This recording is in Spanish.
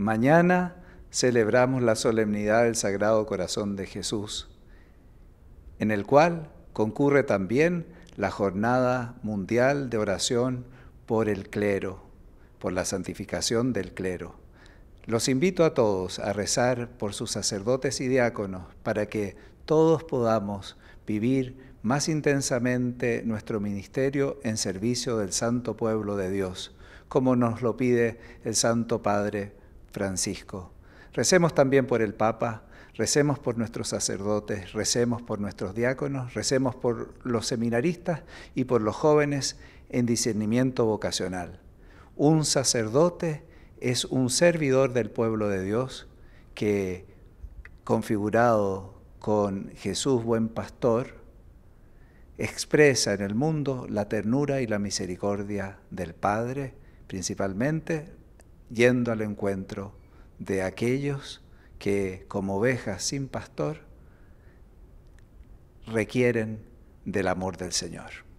Mañana celebramos la solemnidad del Sagrado Corazón de Jesús, en el cual concurre también la Jornada Mundial de Oración por el Clero, por la santificación del clero. Los invito a todos a rezar por sus sacerdotes y diáconos para que todos podamos vivir más intensamente nuestro ministerio en servicio del santo pueblo de Dios, como nos lo pide el Santo Padre Francisco. Recemos también por el Papa, recemos por nuestros sacerdotes, recemos por nuestros diáconos, recemos por los seminaristas y por los jóvenes en discernimiento vocacional. Un sacerdote es un servidor del pueblo de Dios que, configurado con Jesús buen pastor, expresa en el mundo la ternura y la misericordia del Padre, principalmente yendo al encuentro de aquellos que, como ovejas sin pastor, requieren del amor del Señor.